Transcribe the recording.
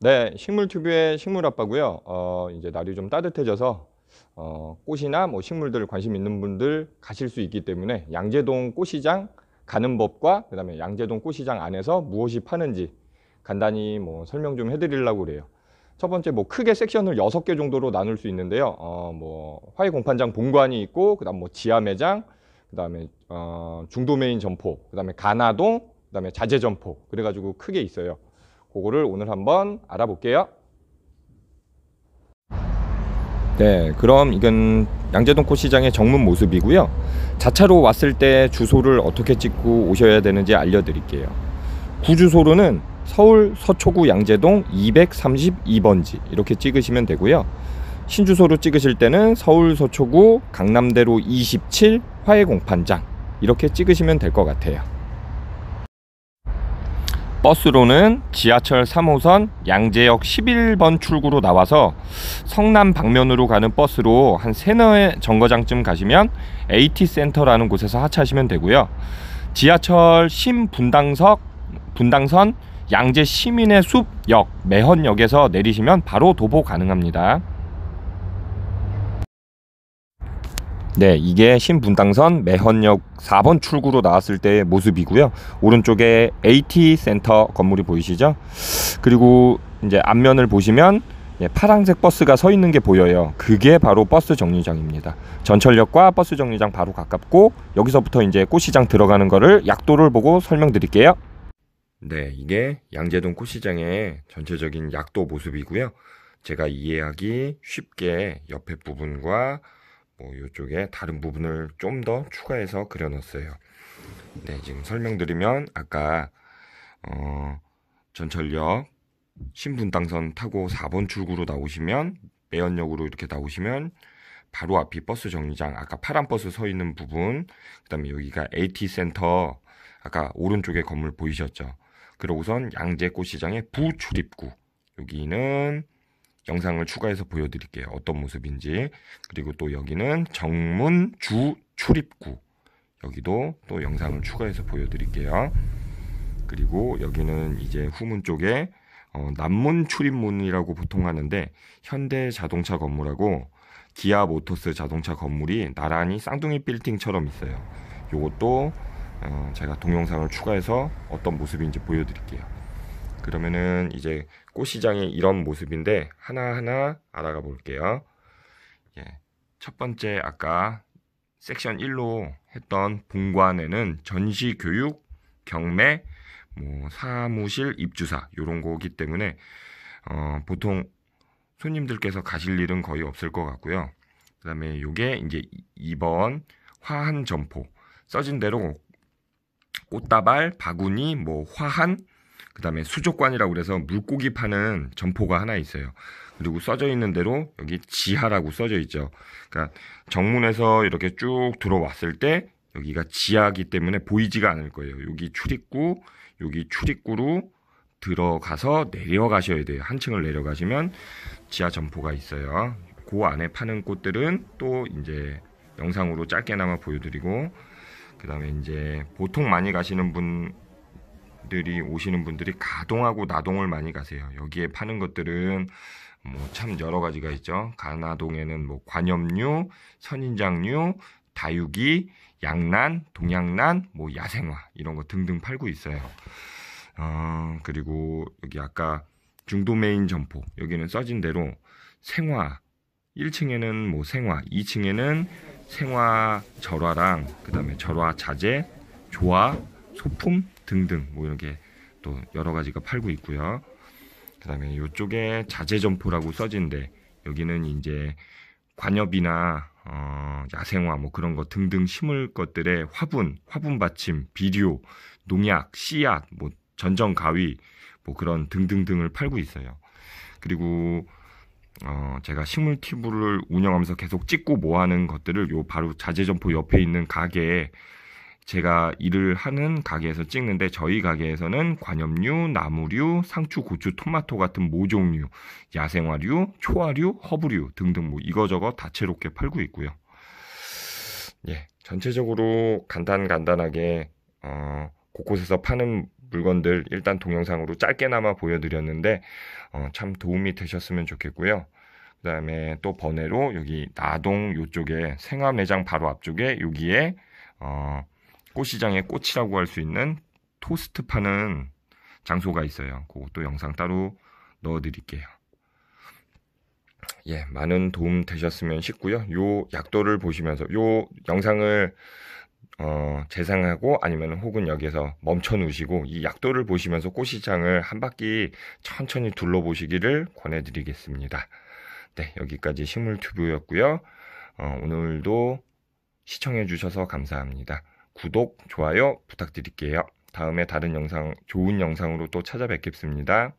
네, 식물 특유의 식물 아빠고요. 어, 이제 날이 좀 따뜻해져서 어, 꽃이나 뭐 식물들 관심 있는 분들 가실 수 있기 때문에 양재동 꽃시장 가는 법과 그다음에 양재동 꽃시장 안에서 무엇이 파는지 간단히 뭐 설명 좀 해드리려고 그래요. 첫 번째 뭐 크게 섹션을 여섯 개 정도로 나눌 수 있는데요. 어뭐 화훼 공판장 본관이 있고 그다음 뭐 지하 매장, 그다음에 어 중도 메인 점포, 그다음에 가나동, 그다음에 자재 점포 그래가지고 크게 있어요. 그거를 오늘 한번 알아볼게요. 네, 그럼 이건 양재동꽃 시장의 정문 모습이고요. 자차로 왔을 때 주소를 어떻게 찍고 오셔야 되는지 알려드릴게요. 구주소로는 서울 서초구 양재동 232번지 이렇게 찍으시면 되고요. 신주소로 찍으실 때는 서울 서초구 강남대로 27 화해공판장 이렇게 찍으시면 될 것 같아요. 버스로는 지하철 3호선 양재역 11번 출구로 나와서 성남 방면으로 가는 버스로 한 세너의 네 정거장쯤 가시면 AT센터라는 곳에서 하차하시면 되고요. 지하철 신분당석 분당선 양재 시민의 숲역 매헌역에서 내리시면 바로 도보 가능합니다. 네, 이게 신분당선 매헌역 4번 출구로 나왔을 때의 모습이고요. 오른쪽에 AT 센터 건물이 보이시죠? 그리고 이제 앞면을 보시면 예, 파란색 버스가 서 있는 게 보여요. 그게 바로 버스 정류장입니다. 전철역과 버스 정류장 바로 가깝고 여기서부터 이제 꽃시장 들어가는 거를 약도를 보고 설명드릴게요. 네, 이게 양재동 꽃시장의 전체적인 약도 모습이고요. 제가 이해하기 쉽게 옆에 부분과 뭐 이쪽에 다른 부분을 좀 더 추가해서 그려놨어요. 네, 지금 설명드리면 아까 어, 전철역 신분당선 타고 4번 출구로 나오시면 매연역으로 이렇게 나오시면 바로 앞이 버스 정류장 아까 파란 버스 서 있는 부분 그다음에 여기가 AT 센터 아까 오른쪽에 건물 보이셨죠? 그리고선 양재꽃시장의 부출입구 여기는 영상을 추가해서 보여드릴게요. 어떤 모습인지. 그리고 또 여기는 정문 주 출입구. 여기도 또 영상을 추가해서 보여드릴게요. 그리고 여기는 이제 후문 쪽에 어, 남문 출입문이라고 보통 하는데 현대 자동차 건물하고 기아 모터스 자동차 건물이 나란히 쌍둥이 빌딩처럼 있어요. 요것도 어, 제가 동영상을 추가해서 어떤 모습인지 보여드릴게요. 그러면은 이제 꽃시장의 이런 모습인데 하나하나 알아가 볼게요. 예. 첫 번째 아까 섹션 1로 했던 본관에는 전시 교육, 경매, 뭐 사무실 입주사 요런 거기 때문에 어, 보통 손님들께서 가실 일은 거의 없을 것 같고요. 그다음에 요게 이제 2번 화한 점포 써진 대로 꽃다발, 바구니, 뭐 화한 그다음에 수족관이라고 그래서 물고기 파는 점포가 하나 있어요. 그리고 써져 있는 대로 여기 지하라고 써져 있죠. 그러니까 정문에서 이렇게 쭉 들어왔을 때 여기가 지하기 때문에 보이지가 않을 거예요. 여기 출입구, 여기 출입구로 들어가서 내려가셔야 돼요. 한 층을 내려가시면 지하 점포가 있어요. 그 안에 파는 꽃들은 또 이제 영상으로 짧게나마 보여드리고 그 다음에 이제 보통 많이 가시는 분 분들이 오시는 분들이 가동하고 나동을 많이 가세요. 여기에 파는 것들은 뭐 참 여러 가지가 있죠. 가나동에는 뭐 관염류, 선인장류, 다육이, 양난, 동양난, 뭐 야생화 이런 거 등등 팔고 있어요. 어, 그리고 여기 아까 중도 메인 점포 여기는 써진 대로 생화 1층에는 뭐 생화, 2층에는 생화 절화랑 그다음에 절화 자재, 조화, 소품 등등 뭐 이렇게 또 여러 가지가 팔고 있고요. 그다음에 이쪽에 자재 점포라고 써진데 여기는 이제 관엽이나 어, 야생화 뭐 그런 거 등등 심을 것들의 화분, 화분 받침, 비료, 농약, 씨앗, 뭐 전정 가위 뭐 그런 등등등을 팔고 있어요. 그리고 어, 제가 식물 튜브를 운영하면서 계속 찍고 뭐하는 것들을 요 바로 자재점포 옆에 있는 가게에 제가 일을 하는 가게에서 찍는데 저희 가게에서는 관염류 나무류, 상추, 고추, 토마토 같은 모종류, 야생화류, 초화류, 허브류 등등 뭐 이거저거 다채롭게 팔고 있고요. 예, 전체적으로 간단간단하게 어, 곳곳에서 파는 물건들 일단 동영상으로 짧게나마 보여드렸는데 어, 참 도움이 되셨으면 좋겠고요. 그 다음에 또 번외로 여기 나동 요쪽에 생화 매장 바로 앞쪽에 여기에 어, 꽃시장의 꽃이라고 할 수 있는 토스트 파는 장소가 있어요. 그것도 영상 따로 넣어 드릴게요. 예, 많은 도움 되셨으면 싶고요. 요 약도를 보시면서 요 영상을 어, 재생하고 아니면 혹은 여기에서 멈춰 놓으시고 이 약도를 보시면서 꽃시장을 한 바퀴 천천히 둘러보시기를 권해드리겠습니다. 네, 여기까지 식물튜브였고요. 어, 오늘도 시청해주셔서 감사합니다. 구독, 좋아요 부탁드릴게요. 다음에 다른 영상, 좋은 영상으로 또 찾아뵙겠습니다.